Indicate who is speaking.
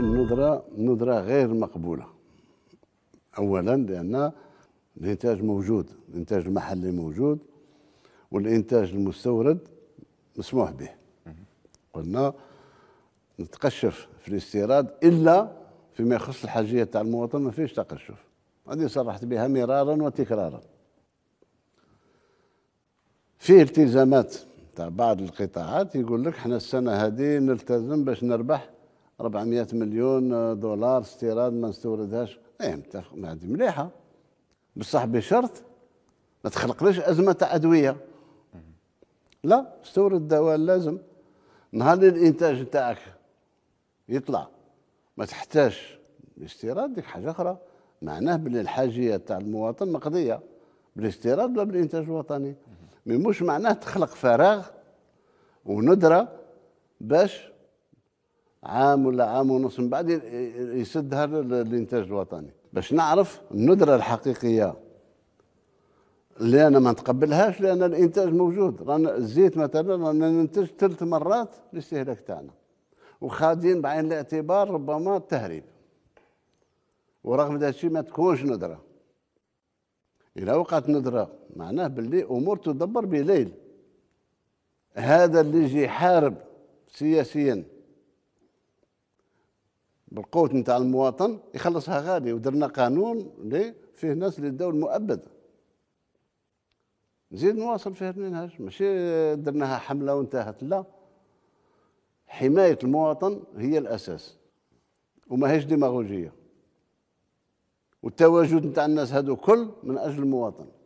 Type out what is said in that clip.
Speaker 1: بالنسبة للنظرة نظرة غير مقبولة أولا لأن الإنتاج موجود الإنتاج المحلي موجود والإنتاج المستورد مسموح به قلنا نتقشف في الاستيراد إلا فيما يخص الحاجية تاع المواطن ما فيش تقشف هذه صرحت بها مرارا وتكرارا فيه التزامات تاع بعض القطاعات يقول لك احنا السنه هذه نلتزم باش نربح 400 مليون دولار استيراد ما نستوردهاش ايه متفق مع هذه مليحه بصح بشرط ما تخلقليش ازمه تاع ادويه لا استورد الدواء لازم نهار اللي الانتاج تاعك يطلع ما تحتاجش الاستيراد ديك حاجه اخرى معناه بلي الحاجيه تاع المواطن مقضيه بالاستيراد ولا بالانتاج الوطني مي مش معناه تخلق فراغ وندره باش عام ولا عام ونص من بعد يسدها للانتاج الوطني باش نعرف الندره الحقيقيه اللي انا ما نتقبلهاش لان الانتاج موجود رانا الزيت مثلا رانا ننتج ثلاث مرات الاستهلاك تاعنا وخادين بعين الاعتبار ربما التهريب ورغم هذا الشيء ما تكونش ندره إذا وقعت ندرة معناه باللي أمور تدبر بليل هذا اللي يجي يحارب سياسيا بالقوت نتاع المواطن يخلصها غادي ودرنا قانون لي فيه ناس اللي داو المؤبد نزيد نواصل فيها المنهج ماشي درناها حمله وانتهت لا حمايه المواطن هي الاساس هيش ديماغوجيه والتواجد نتاع الناس هادو كل من اجل المواطن